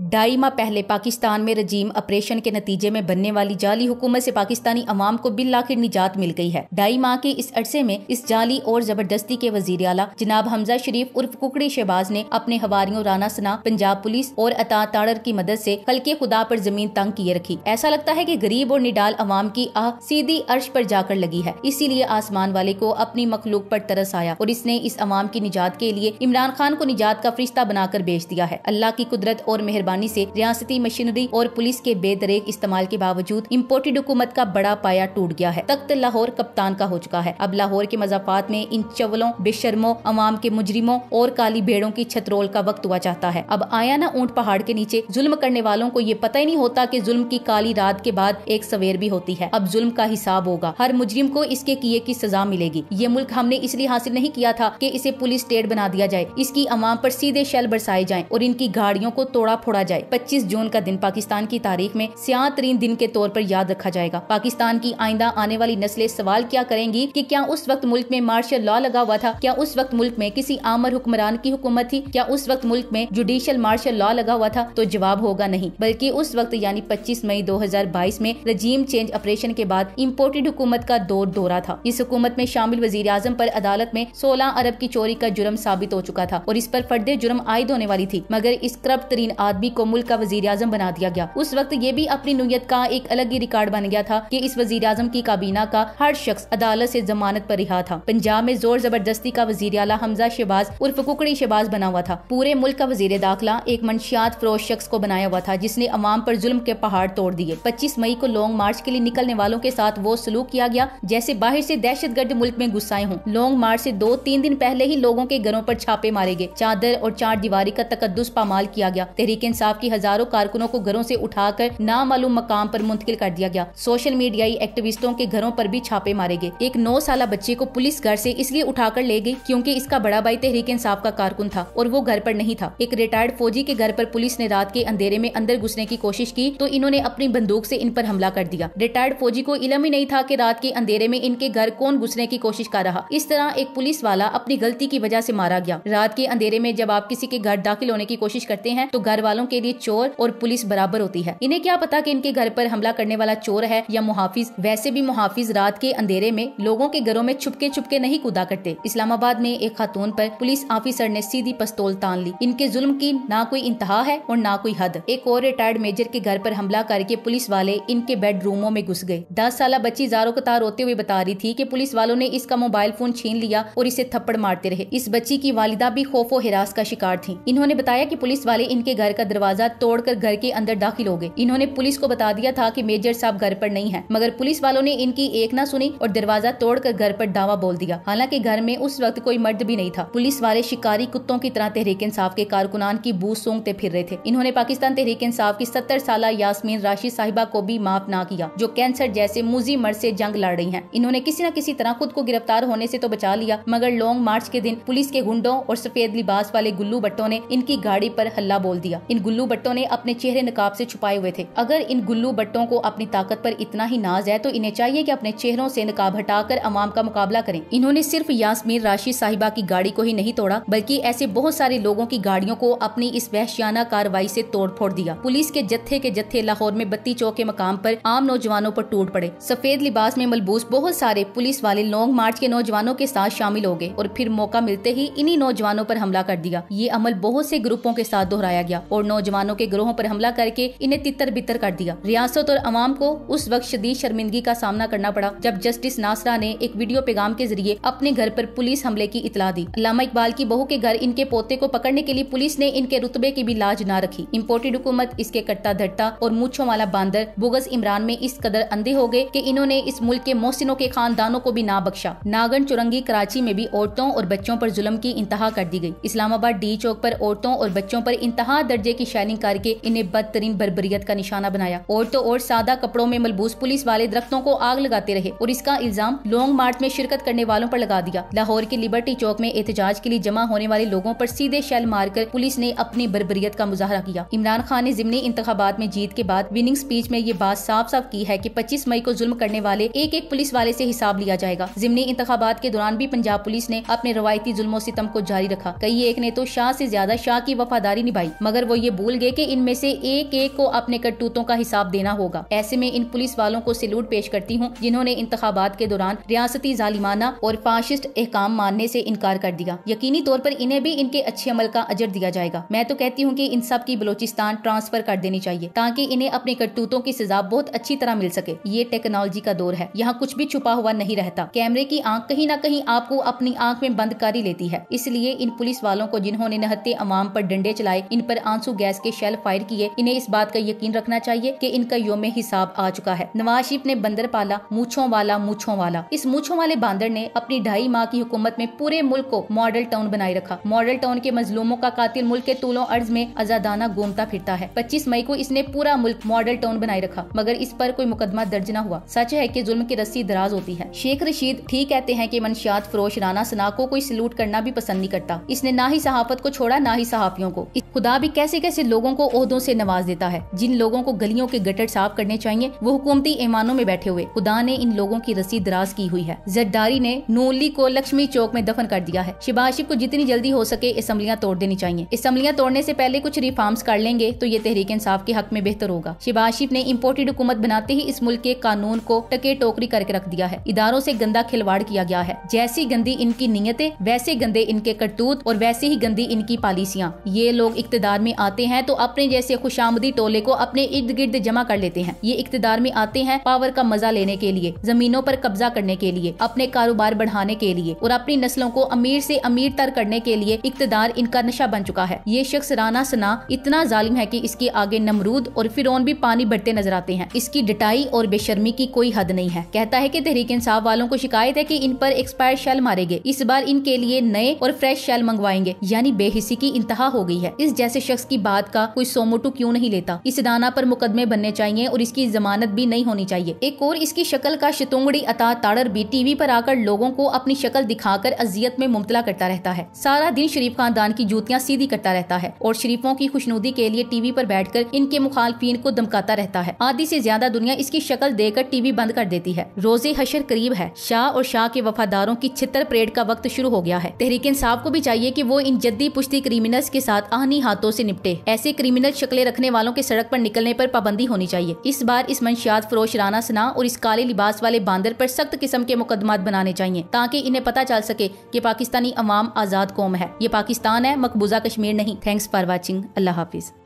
ढाई माह पहले पाकिस्तान में रजीम ऑपरेशन के नतीजे में बनने वाली जाली हुकूमत से पाकिस्तानी अवाम को बिल आखिर निजात मिल गई है ढाई माह के इस अरसे में इस जाली और जबरदस्ती के वजीर अला जनाब हमजा शरीफ उर्फ कुकड़ी शहबाज ने अपने हवारियों राना सना पंजाब पुलिस और अता ताड़र की मदद ऐसी हल्के खुदा आरोप जमीन तंग किए रखी ऐसा लगता है की गरीब और निडाल अवाम की आह सीधी अर्श आरोप जाकर लगी है इसीलिए आसमान वाले को अपनी मखलूक आरोप तरस आया और इसने इस अवाम की निजात के लिए इमरान खान को निजात का फरिश्ता बनाकर बेच दिया है अल्लाह की कुदरत और मेहर मेहरबानी से रियासती मशीनरी और पुलिस के बेदरेक इस्तेमाल के बावजूद इम्पोर्टेड हुकूमत का बड़ा पाया टूट गया है तख्त लाहौर कप्तान का हो चुका है अब लाहौर के मजाफात में इन चवलों बेशर्मों अवाम के मुजरिमों और काली भेड़ों की छतरोल का वक्त हुआ चाहता है अब आया ना ऊँट पहाड़ के नीचे जुल्म करने वालों को ये पता ही नहीं होता की जुल्म की काली रात के बाद एक सवेर भी होती है अब जुल्म का हिसाब होगा हर मुजरिम को इसके किए की सजा मिलेगी ये मुल्क हमने इसलिए हासिल नहीं किया था की इसे पुलिस स्टेट बना दिया जाए इसकी अवाम आरोप सीधे शैल बरसाए जाए और इनकी गाड़ियों को तोड़ा फोड़ा छोड़ा जाए 25 जून का दिन पाकिस्तान की तारीख में सियाह तरीन दिन के तौर पर याद रखा जाएगा पाकिस्तान की आइंदा आने वाली नस्लें सवाल क्या करेंगी कि क्या उस वक्त मुल्क में मार्शल लॉ लगा हुआ था क्या उस वक्त मुल्क में किसी आमर हुक्मरान की हुकूमत थी क्या उस वक्त मुल्क में जुडिशल मार्शल लॉ लगा हुआ था तो जवाब होगा नहीं बल्कि उस वक्त यानी पच्चीस मई बाईस में रजीम चेंज ऑपरेशन के बाद इम्पोर्टेड हुकूमत का दौर दौरा था इस हुकूमत में शामिल वजीर आजम आरोप अदालत में सोलह अरब की चोरी का जुर्म साबित हो चुका था और इस पर फर्दे जुर्म आयद होने वाली थी मगर इस करप्ट तरीन आदमी मरवी को मुल्क का वजीर अजम बना दिया गया उस वक्त ये भी अपनी नुयत का एक अलग ही रिकॉर्ड बन गया था की इस वजीर आजम की काबीना का हर शख्स अदालत ऐसी जमानत आरोप रिहा था पंजाब में जोर जबरदस्ती का वजीर अला हमजा शहबाज उर्फ कुकड़ी शहबाज बना हुआ था पूरे मुल्क का वजीर दाखिला एक मंशियात फरोज शख्स को बनाया हुआ था जिसने अवाम आरोप जुल्म के पहाड़ तोड़ दिए पच्चीस मई को लॉन्ग मार्च के लिए निकलने वालों के साथ वो सलूक किया गया जैसे बाहर ऐसी दहशत गर्द मुल्क में गुस्साए हों लॉन्ग मार्च ऐसी दो तीन दिन पहले ही लोगों के घरों आरोप छापे मारे गए चादर और चार दीवारी का तकदस पामाल किया गया तहरीके इंसाफ की हजारों कारकुनों को घरों से उठाकर नामालूम मकाम पर मुंतकिल कर दिया गया सोशल मीडियाई एक्टिविस्टों के घरों पर भी छापे मारे गए एक नौ साल बच्चे को पुलिस घर से इसलिए उठाकर ले गई क्योंकि इसका बड़ा भाई तहरीक इंसाफ का कारकुन था और वो घर पर नहीं था एक रिटायर्ड फौजी के घर पर पुलिस ने रात के अंधेरे में अंदर घुसने की कोशिश की तो इन्होंने अपनी बंदूक से इन पर हमला कर दिया रिटायर्ड फौजी को इलम ही नहीं था कि रात के अंधेरे में इनके घर कौन घुसने की कोशिश कर रहा इस तरह एक पुलिस वाला अपनी गलती की वजह से मारा गया रात के अंधेरे में जब आप किसी के घर दाखिल होने की कोशिश करते हैं तो घर वालों वालों के लिए चोर और पुलिस बराबर होती है इन्हें क्या पता कि इनके घर पर हमला करने वाला चोर है या मुहाफिज वैसे भी मुहाफिज रात के अंधेरे में लोगों के घरों में छुपके छुपके नहीं कूदा करते इस्लामाबाद में एक खातून पर पुलिस ऑफिसर ने सीधी पस्तौल तान ली इनके जुल्म की ना कोई इंतहा है और ना कोई हद एक और रिटायर्ड मेजर के घर पर हमला करके पुलिस वाले इनके बेडरूमों में घुस गए दस साल बच्ची जारो कतार रोते हुए बता रही थी की पुलिस वालों ने इसका मोबाइल फोन छीन लिया और इसे थप्पड़ मारते रहे इस बच्ची की वालिदा भी खौफ और हिरास का शिकार थी इन्होंने बताया की पुलिस वाले इनके घर का दरवाजा तोड़कर घर के अंदर दाखिल हो गए इन्होंने पुलिस को बता दिया था कि मेजर साहब घर पर नहीं है मगर पुलिस वालों ने इनकी एक ना सुनी और दरवाजा तोड़कर घर पर दावा बोल दिया हालांकि घर में उस वक्त कोई मर्द भी नहीं था पुलिस वाले शिकारी कुत्तों की तरह तहरीक इंसाफ के कारकुनान की बूझ सूंघते फिर रहे थे इन्होंने पाकिस्तान तहरीक इंसाफ की सत्तर साल यासमीन राशि साहिबा को भी माफ ना किया जो कैंसर जैसे मुजी मर्द ऐसी जंग लड़ रही है इन्होंने किसी न किसी तरह खुद को गिरफ्तार होने ऐसी तो बचा लिया मगर लॉन्ग मार्च के दिन पुलिस के गुंडों और सफेद लिबास वाले गुल्लू बट्टों ने इनकी गाड़ी आरोप हल्ला बोल दिया इन गुल्लू बट्टों ने अपने चेहरे नकाब से छुपाए हुए थे अगर इन गुल्लू बट्टों को अपनी ताकत पर इतना ही नाज है तो इन्हें चाहिए कि अपने चेहरों से नकाब हटाकर अवाम का मुकाबला करें इन्होंने सिर्फ यासमीन राशिद साहिबा की गाड़ी को ही नहीं तोड़ा बल्कि ऐसे बहुत सारे लोगों की गाड़ियों को अपनी इस वहशियाना कार्रवाई से तोड़ फोड़ दिया पुलिस के जत्थे के जत्थे लाहौर में बत्ती चौक के मकाम पर आम नौजवानों पर टूट पड़े सफेद लिबास में मलबूस बहुत सारे पुलिस वाले लॉन्ग मार्च के नौजवानों के साथ शामिल हो गए और फिर मौका मिलते ही इन्हीं नौजवानों पर हमला कर दिया ये अमल बहुत से ग्रुपों के साथ दोहराया गया और और नौजवानों के ग्रोहों पर हमला करके इन्हें तितर बितर कर दिया रियासत और अवाम को उस वक्त शदीद शर्मिंदगी का सामना करना पड़ा जब जस्टिस नासरा ने एक वीडियो पैगाम के जरिए अपने घर पर पुलिस हमले की इतला दी लामा इकबाल की बहू के घर इनके पोते को पकड़ने के लिए पुलिस ने इनके रुतबे की भी लाज न रखी इम्पोर्टेड हुकूमत इसके कट्टा धट्टा और मूछों वाला बंदर बुगस इमरान में इस कदर अंधे हो गए कि इन्होंने इस मुल्क के मोहसिनों के खानदानों को भी ना बख्शा नागन चुरंगी कराची में भी औरतों और बच्चों पर जुल्म की इंतहा कर दी गई इस्लामाबाद डी चौक पर औरतों और बच्चों पर इंतहा दर्जे की शाइनिंग करके इन्हें बदतरीन बरबरीत का निशाना बनाया और तो और सादा कपड़ों में मलबूस पुलिस वाले दरख्तों को आग लगाते रहे और इसका इल्जाम लॉन्ग मार्च में शिरकत करने वालों आरोप लगा दिया लाहौर के लिबर्टी चौक में एहतजाज के लिए जमा होने वाले लोगों आरोप सीधे शैल मारकर पुलिस ने अपनी बरबरीत का मुजाहरा किया इमरान खान ने जिमनी इंतबात में जीत के बाद विनिंग स्पीच में ये बात साफ साफ की है की पच्चीस मई को जुल्म करने वाले एक एक पुलिस वाले ऐसी हिसाब लिया जाएगा जिमनी इंतबात के दौरान भी पंजाब पुलिस ने अपने रवायती जुल्मों सितम को जारी रखा कई एक ने तो शाह ऐसी ज्यादा शाह की वफादारी निभाई मगर वो ये भूल गए कि इनमें से एक एक को अपने करतूतों का हिसाब देना होगा ऐसे में इन पुलिस वालों को सैल्यूट पेश करती हूँ जिन्होंने इंतबात के दौरान रियासती जालिमाना और फाशिस्ट अहकाम मानने ऐसी इनकार कर दिया यकीनी तौर आरोप इन्हें भी इनके अच्छे अमल का अजर दिया जाएगा मैं तो कहती हूँ की इन सब की बलोचिस्तान ट्रांसफर कर देनी चाहिए ताकि इन्हें अपने करतूतों की सजा बहुत अच्छी तरह मिल सके ये टेक्नोलॉजी का दौर है यहाँ कुछ भी छुपा हुआ नहीं रहता कैमरे की आंख कहीं ना कहीं आपको अपनी आंख में बंद कर ही लेती है इसलिए इन पुलिस वालों को जिन्होंने नहते अमाम पर डंडे चलाए इन पर आंसू गैस के शेल फायर किए इन्हें इस बात का यकीन रखना चाहिए कि इनका योम हिसाब आ चुका है नवाज शरीफ ने बंदर पाला मूछों वाला मूछों वाला इस मूछों वाले बंदर ने अपनी ढाई माह की हुकूमत में पूरे मुल्क को मॉडल टाउन बनाए रखा मॉडल टाउन के मजलूमों का कातिल मुल्क के तूलों अर्ज में आजादाना घूमता फिरता है पच्चीस मई को इसने पूरा मुल्क मॉडल टाउन बनाए रखा मगर इस पर कोई मुकदमा दर्ज न हुआ सच है की जुल्म की रस्सी दराज होती है शेख रशीद ठीक कहते हैं की मनशियात फरोश राना सना को कोई सलूट करना भी पसंद नहीं करता इसने ना ही सहाफत को छोड़ा ना ही सहाफियों को खुदा भी कैसे तरीके से लोगों को ओहदों से नवाज देता है जिन लोगों को गलियों के गटर साफ करने चाहिए वो हुकूमती ईमानों में बैठे हुए खुदा ने इन लोगों की रसीद दराज की हुई है जद्दारी ने नूली को लक्ष्मी चौक में दफन कर दिया है शिबाशिप को जितनी जल्दी हो सके असम्बलियाँ तोड़ देनी चाहिए असम्बलियाँ तोड़ने ऐसी पहले कुछ रिफॉर्म्स कर लेंगे तो ये तहरीक इंसाफ के हक में बेहतर होगा शिबाशिप ने इम्पोर्टेड हुकूमत बनाते ही इस मुल्क के कानून को टके टोकरी करके रख दिया है इदारों ऐसी गंदा खिलवाड़ किया गया है जैसी गंदी इनकी नीयतें वैसे गंदे इनके करतूत और वैसे ही गंदी इनकी पॉलिसियाँ ये लोग इकतदार में आते आते हैं तो अपने जैसे खुशामदी टोले को अपने इर्द गिर्द जमा कर लेते हैं ये इकतदार में आते हैं पावर का मजा लेने के लिए जमीनों पर कब्जा करने के लिए अपने कारोबार बढ़ाने के लिए और अपनी नस्लों को अमीर से अमीर तर करने के लिए इकतदार इनका नशा बन चुका है ये शख्स राना सना इतना जालिम है की इसके आगे नमरूद और फिरौन भी पानी बढ़ते नजर आते हैं इसकी डिटाई और बेशर्मी की कोई हद नहीं है कहता है की तहरीक इंसाफ वालों को शिकायत है की इन पर एक्सपायर शेल मारे गए इस बार इनके लिए नए और फ्रेश शेल मंगवाएंगे यानी बेहिसी की इंतहा हो गई है इस जैसे शख्स की बात का कोई सोमोटू क्यों नहीं लेता इस दाना पर मुकदमे बनने चाहिए और इसकी जमानत भी नहीं होनी चाहिए एक और इसकी शक्ल का शितोंगड़ी अता ताड़र भी टीवी पर आकर लोगों को अपनी शक्ल दिखाकर अजियत में मुमतला करता रहता है सारा दिन शरीफ खानदान की जूतियाँ सीधी करता रहता है और शरीफों की खुशनुदी के लिए टीवी पर कर इनके मुखालफिन को धमकाता रहता है आधी ऐसी ज्यादा दुनिया इसकी शक्ल देकर टीवी बंद कर देती है रोजे हशर करीब है शाह और शाह के वफादारों की छितर परेड का वक्त शुरू हो गया है तहरीक इंसाफ को भी चाहिए की वो इन जद्दी पुश्ती क्रिमिनल्स के साथ आहनी हाथों ऐसी निपटे ऐसे क्रिमिनल शक्लें रखने वालों के सड़क पर निकलने पर पाबंदी होनी चाहिए इस बार इस मंशियात फरोश राना सना और इस काले लिबास वाले बांदर पर सख्त किस्म के मुकदमा बनाने चाहिए ताकि इन्हें पता चल सके की पाकिस्तानी अवाम आज़ाद कौम है ये पाकिस्तान है मकबूजा कश्मीर नहीं थैंक्स फॉर वॉचिंग अल्लाह हाफिज़